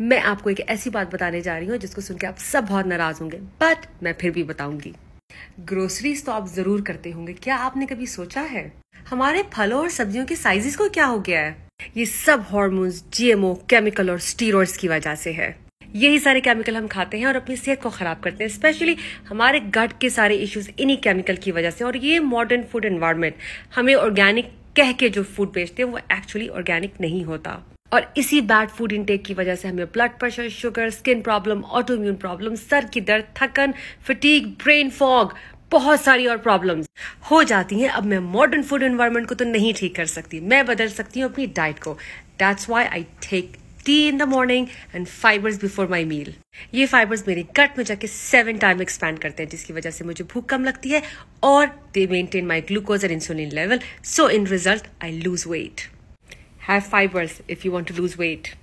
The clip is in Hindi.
मैं आपको एक ऐसी बात बताने जा रही हूँ जिसको सुनकर आप सब बहुत नाराज होंगे बट मैं फिर भी बताऊंगी ग्रोसरीज तो आप जरूर करते होंगे क्या आपने कभी सोचा है हमारे फलों और सब्जियों के साइजेस को क्या हो गया है ये सब हॉर्मोन्स जीएमओ केमिकल और स्टीरोइड्स की वजह से है यही सारे केमिकल हम खाते हैं और अपनी सेहत को खराब करते हैं स्पेशली हमारे गट के सारे इश्यूज इन्हीं केमिकल की वजह से और ये मॉडर्न फूड एनवायरमेंट हमें ऑर्गेनिक कह के जो फूड बेचते हैं वो एक्चुअली ऑर्गेनिक नहीं होता और इसी बैड फूड इनटेक की वजह से हमें blood pressure sugar skin problem immune problem सर की दर्द थकन फटीक ब्रेन फॉग बहुत सारी और प्रॉब्लम्स हो जाती हैं अब मैं मॉडर्न फूड एनवायरनमेंट को तो नहीं ठीक कर सकती मैं बदल सकती हूँ अपनी डाइट को that's why I take tea in the morning and fibres before my meal ये फाइबर्स मेरे गट में जाके सेवन टाइम एक्सपैंड करते हैं जिसकी वजह से मुझे भूख कम लगती है और they maintain my glucose and insulin level so in result I lose weight Have fibers if you want to lose weight.